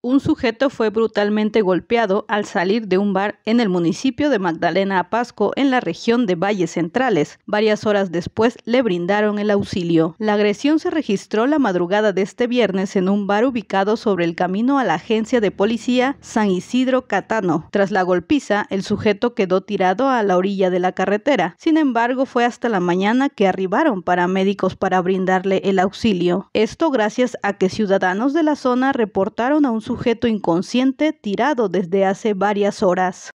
Un sujeto fue brutalmente golpeado al salir de un bar en el municipio de Magdalena Apasco, en la región de Valles Centrales. Varias horas después le brindaron el auxilio. La agresión se registró la madrugada de este viernes en un bar ubicado sobre el camino a la agencia de policía San Isidro Catano. Tras la golpiza, el sujeto quedó tirado a la orilla de la carretera. Sin embargo, fue hasta la mañana que arribaron paramédicos para brindarle el auxilio. Esto gracias a que ciudadanos de la zona reportaron a un sujeto inconsciente tirado desde hace varias horas.